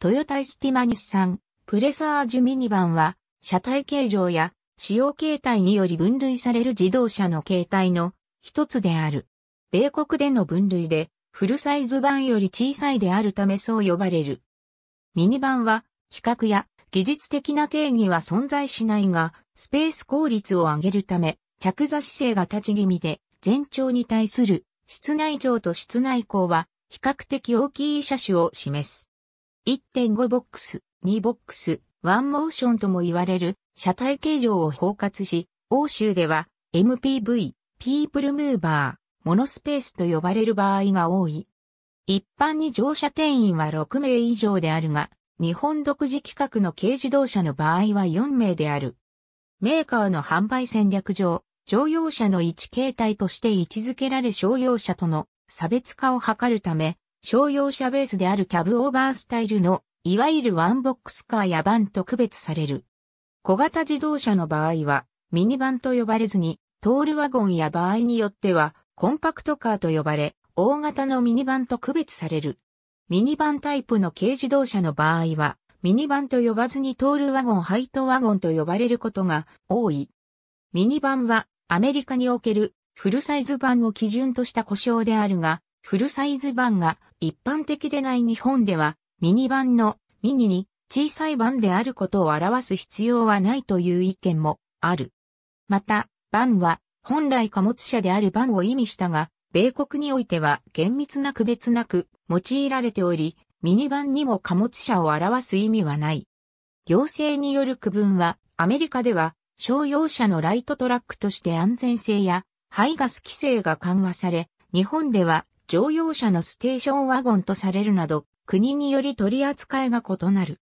トヨタイスティマニス産、プレサージュミニバンは、車体形状や使用形態により分類される自動車の形態の一つである。米国での分類で、フルサイズ版より小さいであるためそう呼ばれる。ミニバンは、規格や技術的な定義は存在しないが、スペース効率を上げるため、着座姿勢が立ち気味で、全長に対する室内上と室内高は比較的大きい車種を示す。1.5ボックス、2ボックス、ワンモーションとも言われる車体形状を包括し、欧州では MPV、ピープルムーバー、モノスペースと呼ばれる場合が多い。一般に乗車定員は6名以上であるが、日本独自規格の軽自動車の場合は4名である。メーカーの販売戦略上、乗用車の一形態として位置づけられ商用車との差別化を図るため、商用車ベースであるキャブオーバースタイルの、いわゆるワンボックスカーやバンと区別される。小型自動車の場合は、ミニバンと呼ばれずに、トールワゴンや場合によっては、コンパクトカーと呼ばれ、大型のミニバンと区別される。ミニバンタイプの軽自動車の場合は、ミニバンと呼ばずにトールワゴン、ハイトワゴンと呼ばれることが多い。ミニバンは、アメリカにおけるフルサイズ版を基準とした故障であるが、フルサイズ版が一般的でない日本では、ミニ版のミニに小さい版であることを表す必要はないという意見もある。また、版は本来貨物車である版を意味したが、米国においては厳密な区別なく用いられており、ミニ版にも貨物車を表す意味はない。行政による区分は、アメリカでは商用車のライトトラックとして安全性や排ガス規制が緩和され、日本では乗用車のステーションワゴンとされるなど、国により取り扱いが異なる。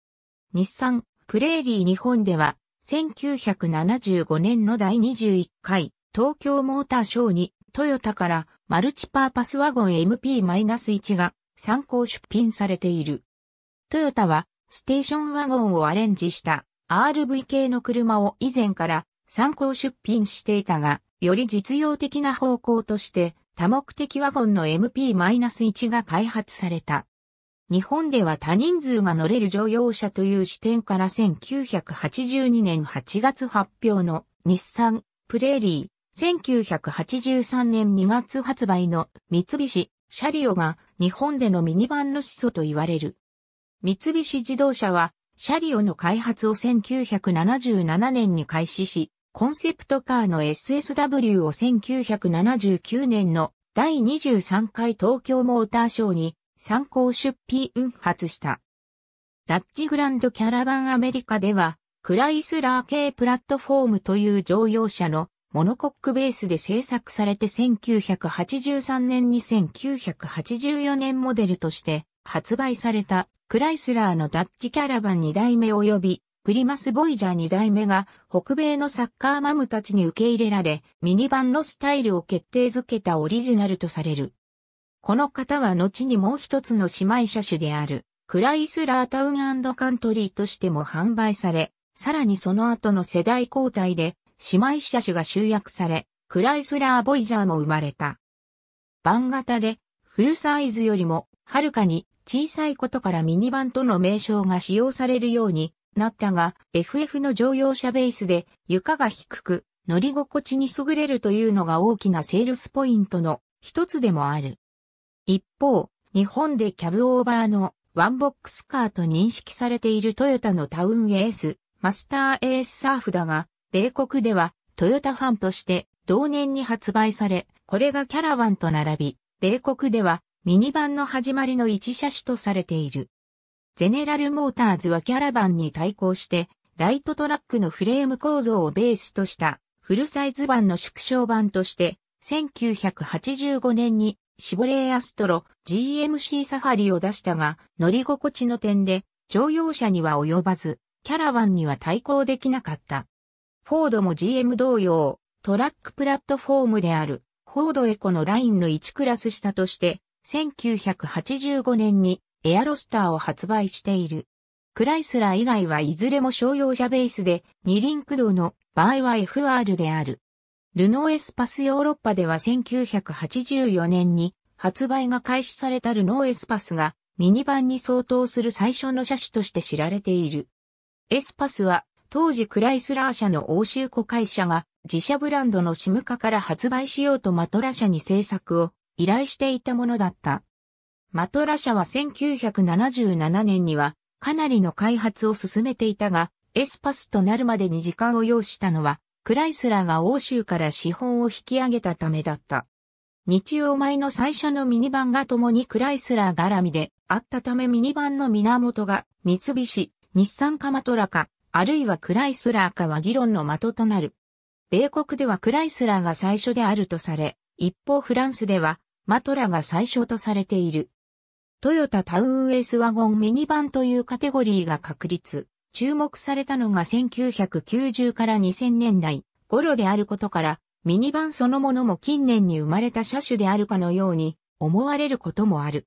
日産、プレーリー日本では、1975年の第21回、東京モーターショーに、トヨタからマルチパーパスワゴン MP-1 が参考出品されている。トヨタは、ステーションワゴンをアレンジした RV 系の車を以前から参考出品していたが、より実用的な方向として、多目的ワゴンの MP-1 が開発された。日本では多人数が乗れる乗用車という視点から1982年8月発表の日産プレーリー、1983年2月発売の三菱シャリオが日本でのミニバンの始祖と言われる。三菱自動車はシャリオの開発を1977年に開始し、コンセプトカーの SSW を1979年の第23回東京モーターショーに参考出費運発した。ダッチグランドキャラバンアメリカでは、クライスラー系プラットフォームという乗用車のモノコックベースで製作されて1983年に1984年モデルとして発売されたクライスラーのダッチキャラバン2代目及びプリマス・ボイジャー2代目が北米のサッカーマムたちに受け入れられ、ミニバンのスタイルを決定づけたオリジナルとされる。この方は後にもう一つの姉妹車種である、クライスラータウンカントリーとしても販売され、さらにその後の世代交代で、姉妹車種が集約され、クライスラー・ボイジャーも生まれた。版型で、フルサイズよりも、はるかに小さいことからミニバンとの名称が使用されるようになったが、FF の乗用車ベースで床が低く、乗り心地に優れるというのが大きなセールスポイントの一つでもある。一方、日本でキャブオーバーのワンボックスカーと認識されているトヨタのタウンエース、マスターエースサーフだが、米国ではトヨタファンとして同年に発売され、これがキャラバンと並び、米国ではミニバンの始まりの一車種とされている。ゼネラルモーターズはキャラバンに対抗して、ライトトラックのフレーム構造をベースとしたフルサイズ版の縮小版として、1985年にシボレーアストロ GMC サファリを出したが、乗り心地の点で乗用車には及ばず、キャラバンには対抗できなかった。フォードも GM 同様、トラックプラットフォームである、フォードエコのラインの1クラス下として、1985年にエアロスターを発売している。クライスラー以外はいずれも商用車ベースで、二輪駆動の場合は FR である。ルノーエスパスヨーロッパでは1984年に発売が開始されたルノーエスパスがミニバンに相当する最初の車種として知られている。エスパスは当時クライスラー社の欧州子会社が自社ブランドのシム化から発売しようとマトラ社に制作を依頼していたものだった。マトラ社は1977年にはかなりの開発を進めていたが、エスパスとなるまでに時間を要したのは、クライスラーが欧州から資本を引き上げたためだった。日曜前の最初のミニバンが共にクライスラー絡みであったためミニバンの源が三菱、日産かマトラか、あるいはクライスラーかは議論の的となる。米国ではクライスラーが最初であるとされ、一方フランスではマトラが最初とされている。トヨタタウンエースワゴンミニバンというカテゴリーが確立。注目されたのが1990から2000年代頃であることから、ミニバンそのものも近年に生まれた車種であるかのように思われることもある。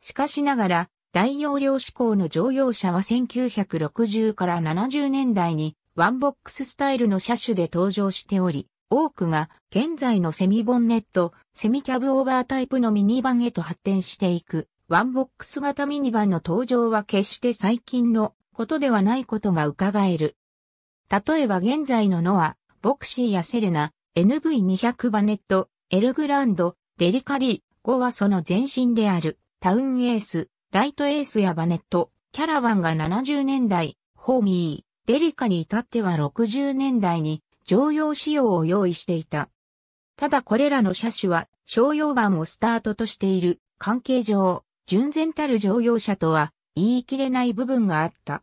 しかしながら、大容量志向の乗用車は1960から70年代にワンボックススタイルの車種で登場しており、多くが現在のセミボンネット、セミキャブオーバータイプのミニバンへと発展していくワンボックス型ミニバンの登場は決して最近のことではないことが伺える。例えば現在のノア、ボクシーやセレナ、NV200 バネット、エルグランド、デリカリー、5はその前身である、タウンエース、ライトエースやバネット、キャラバンが70年代、ホーミー、デリカに至っては60年代に常用仕様を用意していた。ただこれらの車種は商用版をスタートとしている関係上、純然たる乗用車とは言い切れない部分があった。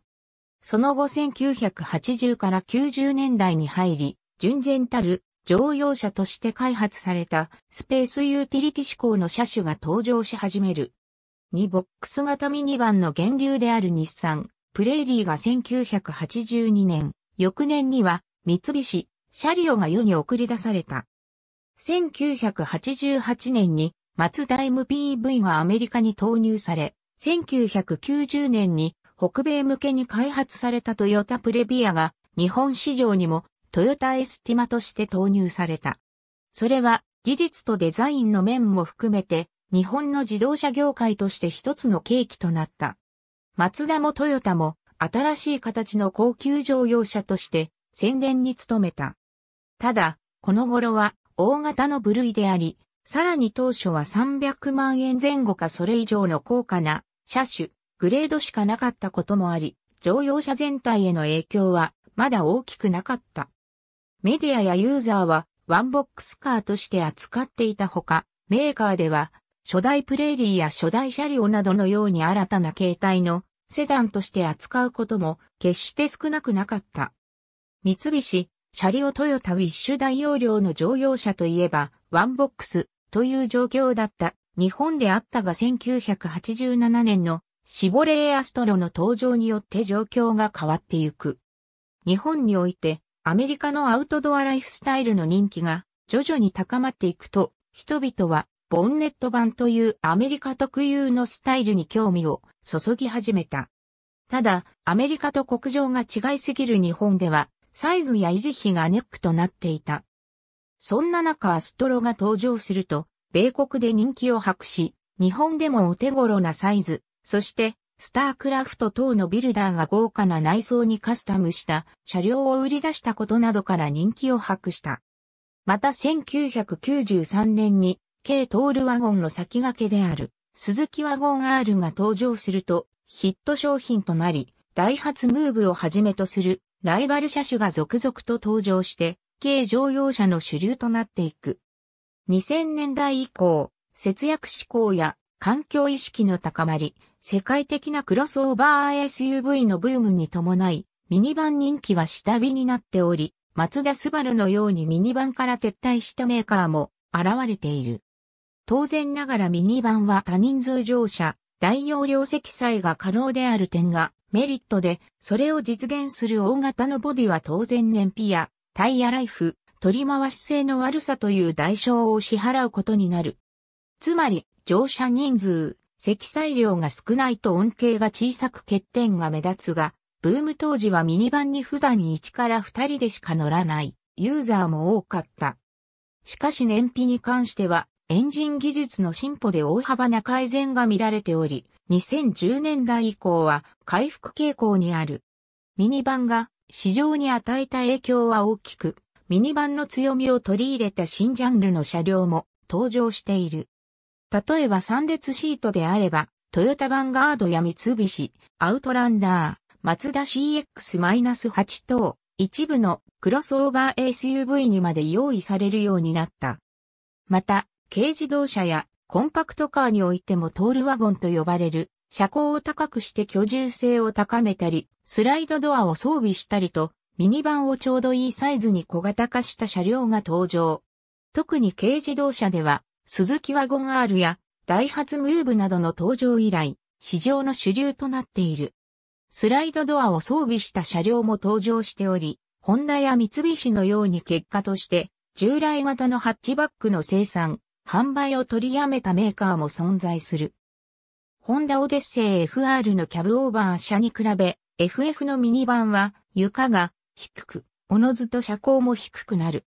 その後1980から90年代に入り、純然たる乗用車として開発されたスペースユーティリティ志向の車種が登場し始める。2ボックス型ミニバンの源流である日産、プレーリーが1982年、翌年には三菱、シャリオが世に送り出された。1988年にマツダ MPV がアメリカに投入され、1990年に北米向けに開発されたトヨタプレビアが日本市場にもトヨタエスティマとして投入された。それは技術とデザインの面も含めて日本の自動車業界として一つの契機となった。マツダもトヨタも新しい形の高級乗用車として宣伝に努めた。ただ、この頃は大型の部類であり、さらに当初は300万円前後かそれ以上の高価な車種、グレードしかなかったこともあり、乗用車全体への影響はまだ大きくなかった。メディアやユーザーはワンボックスカーとして扱っていたほか、メーカーでは初代プレーリーや初代車両などのように新たな形態のセダンとして扱うことも決して少なくなかった。三菱、車両トヨタウィッシュ大容量の乗用車といえば、ワンボックス、という状況だった日本であったが1987年のシボレーアストロの登場によって状況が変わってゆく。日本においてアメリカのアウトドアライフスタイルの人気が徐々に高まっていくと、人々はボンネット版というアメリカ特有のスタイルに興味を注ぎ始めた。ただ、アメリカと国情が違いすぎる日本では、サイズや維持費がネックとなっていた。そんな中アストロが登場すると、米国で人気を博し、日本でもお手頃なサイズ、そして、スタークラフト等のビルダーが豪華な内装にカスタムした車両を売り出したことなどから人気を博した。また1993年に、軽トールワゴンの先駆けである、鈴木ワゴン R が登場すると、ヒット商品となり、ダイハツムーブをはじめとするライバル車種が続々と登場して、軽乗用車の主流となっていく。2000年代以降、節約志向や環境意識の高まり、世界的なクロスオーバー SUV のブームに伴い、ミニバン人気は下火になっており、松田スバルのようにミニバンから撤退したメーカーも現れている。当然ながらミニバンは多人数乗車、大容量積載が可能である点がメリットで、それを実現する大型のボディは当然燃費やタイヤライフ、取り回し性の悪さという代償を支払うことになる。つまり、乗車人数、積載量が少ないと恩恵が小さく欠点が目立つが、ブーム当時はミニバンに普段1から2人でしか乗らないユーザーも多かった。しかし燃費に関しては、エンジン技術の進歩で大幅な改善が見られており、2010年代以降は回復傾向にある。ミニバンが市場に与えた影響は大きく、ミニバンの強みを取り入れた新ジャンルの車両も登場している。例えば3列シートであれば、トヨタヴァンガードや三菱、アウトランダー、マツダ CX-8 等、一部のクロスオーバー SUV にまで用意されるようになった。また、軽自動車やコンパクトカーにおいてもトールワゴンと呼ばれる車高を高くして居住性を高めたり、スライドドアを装備したりと、ミニバンをちょうどいいサイズに小型化した車両が登場。特に軽自動車では、スズキワゴン R やダイハツムーブなどの登場以来、市場の主流となっている。スライドドアを装備した車両も登場しており、ホンダや三菱のように結果として、従来型のハッチバックの生産、販売を取りやめたメーカーも存在する。ホンダオデッセイ FR のキャブオーバー車に比べ、FF のミニバンは床が低く、おのずと車高も低くなる。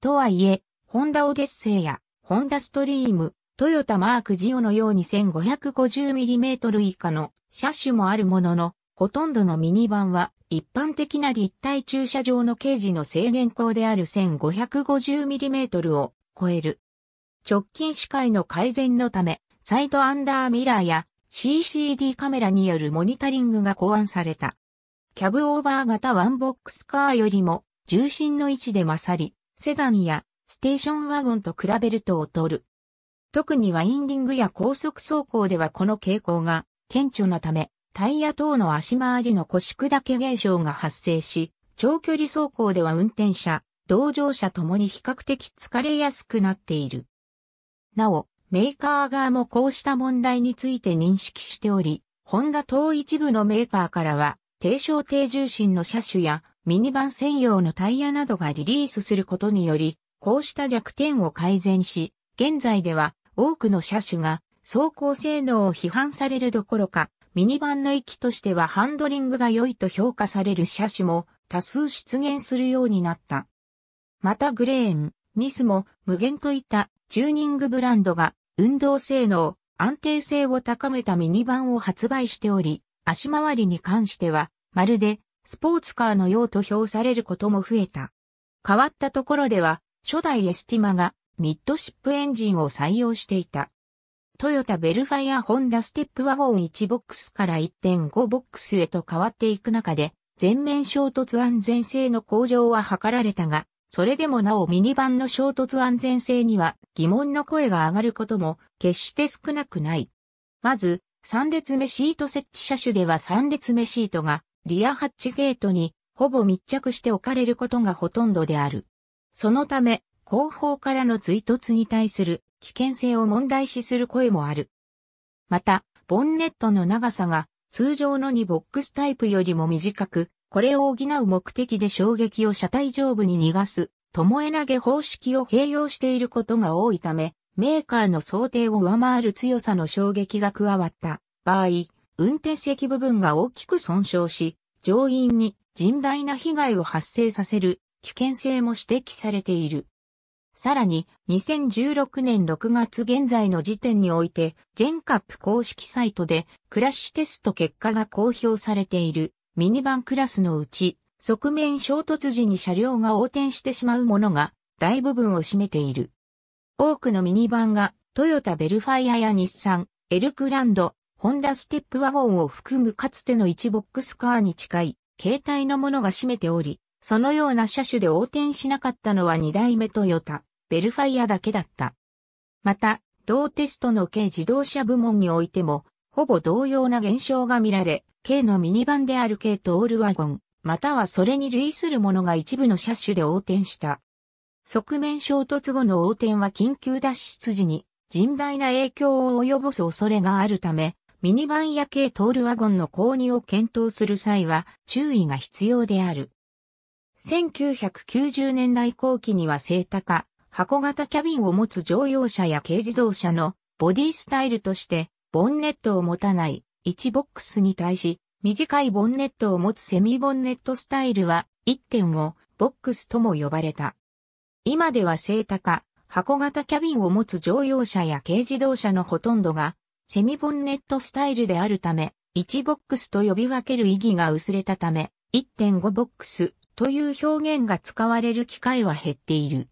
とはいえ、ホンダオデッセイやホンダストリーム、トヨタマークジオのように 1550mm 以下の車種もあるものの、ほとんどのミニバンは一般的な立体駐車場のケージの制限高である 1550mm を超える。直近視界の改善のため、サイドアンダーミラーや CCD カメラによるモニタリングが考案された。キャブオーバー型ワンボックスカーよりも重心の位置で勝り、セダンやステーションワゴンと比べると劣る。特にワインディングや高速走行ではこの傾向が顕著なため、タイヤ等の足回りの腰砕け現象が発生し、長距離走行では運転者、同乗者ともに比較的疲れやすくなっている。なお、メーカー側もこうした問題について認識しており、ホンダ等一部のメーカーからは、低小低重心の車種やミニバン専用のタイヤなどがリリースすることにより、こうした弱点を改善し、現在では多くの車種が走行性能を批判されるどころか、ミニバンの域としてはハンドリングが良いと評価される車種も多数出現するようになった。またグレーン、ニスも無限といったチューニングブランドが運動性能、安定性を高めたミニバンを発売しており、足回りに関しては、まるでスポーツカーのようと評されることも増えた。変わったところでは、初代エスティマがミッドシップエンジンを採用していた。トヨタベルファイアホンダステップワゴン1ボックスから1.5ボックスへと変わっていく中で、全面衝突安全性の向上は図られたが、それでもなおミニバンの衝突安全性には疑問の声が上がることも決して少なくない。まず、3列目シート設置車種では3列目シートがリアハッチゲートにほぼ密着して置かれることがほとんどである。そのため、後方からの追突に対する危険性を問題視する声もある。また、ボンネットの長さが通常の2ボックスタイプよりも短く、これを補う目的で衝撃を車体上部に逃がす、ともえ投げ方式を併用していることが多いため、メーカーの想定を上回る強さの衝撃が加わった場合、運転席部分が大きく損傷し、乗員に甚大な被害を発生させる危険性も指摘されている。さらに、2016年6月現在の時点において、ジェンカップ公式サイトでクラッシュテスト結果が公表されている。ミニバンクラスのうち、側面衝突時に車両が横転してしまうものが大部分を占めている。多くのミニバンがトヨタベルファイアや日産、エルクランド、ホンダステップワゴンを含むかつての1ボックスカーに近い携帯のものが占めており、そのような車種で横転しなかったのは2代目トヨタ、ベルファイアだけだった。また、同テストの軽自動車部門においても、ほぼ同様な現象が見られ、軽のミニバンである軽とオールワゴン、またはそれに類するものが一部の車種で横転した。側面衝突後の横転は緊急脱出時に甚大な影響を及ぼす恐れがあるため、ミニバンや軽トールワゴンの購入を検討する際は注意が必要である。1990年代後期には正多タ箱型キャビンを持つ乗用車や軽自動車のボディスタイルとしてボンネットを持たない1ボックスに対し、短いボンネットを持つセミボンネットスタイルは1.5ボックスとも呼ばれた。今ではセータか箱型キャビンを持つ乗用車や軽自動車のほとんどがセミボンネットスタイルであるため、1ボックスと呼び分ける意義が薄れたため、1.5ボックスという表現が使われる機会は減っている。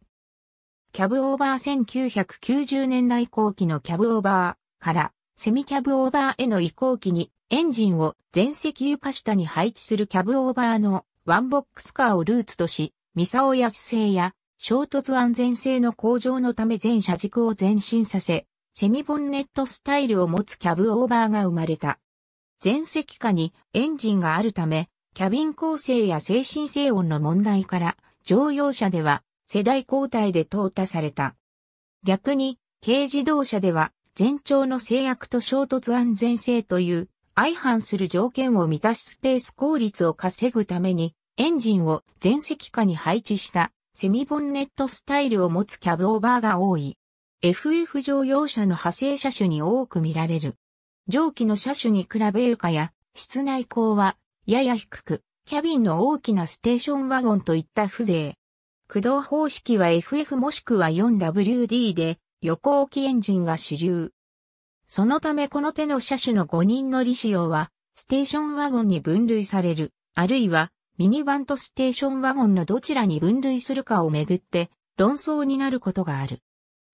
キャブオーバー1990年代後期のキャブオーバーからセミキャブオーバーへの移行期にエンジンを全席床下に配置するキャブオーバーのワンボックスカーをルーツとし、ミサオ安性や衝突安全性の向上のため全車軸を前進させ、セミボンネットスタイルを持つキャブオーバーが生まれた。前席下にエンジンがあるため、キャビン構成や精神性音の問題から、乗用車では世代交代で淘汰された。逆に、軽自動車では全長の制約と衝突安全性という相反する条件を満たしスペース効率を稼ぐためにエンジンを全席下に配置したセミボンネットスタイルを持つキャブオーバーが多い。FF 乗用車の派生車種に多く見られる。上記の車種に比べ床や室内高はやや低く、キャビンの大きなステーションワゴンといった風情。駆動方式は FF もしくは 4WD で、横置きエンジンが主流。そのためこの手の車種の5人乗り仕様は、ステーションワゴンに分類される、あるいは、ミニバンとステーションワゴンのどちらに分類するかをめぐって、論争になることがある。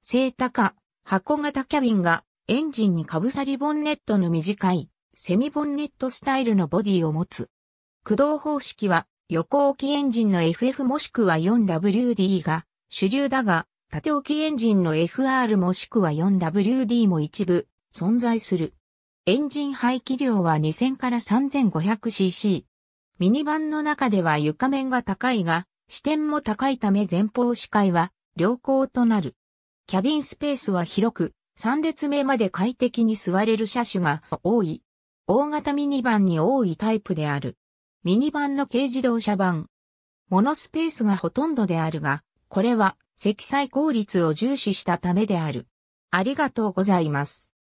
正高、箱型キャビンが、エンジンにかぶさりボンネットの短い、セミボンネットスタイルのボディを持つ。駆動方式は、横置きエンジンの FF もしくは 4WD が主流だが、縦置きエンジンの FR もしくは 4WD も一部存在する。エンジン排気量は2000から 3500cc。ミニバンの中では床面が高いが、視点も高いため前方視界は良好となる。キャビンスペースは広く、3列目まで快適に座れる車種が多い。大型ミニバンに多いタイプである。ミニバンの軽自動車版。モノスペースがほとんどであるが、これは積載効率を重視したためである。ありがとうございます。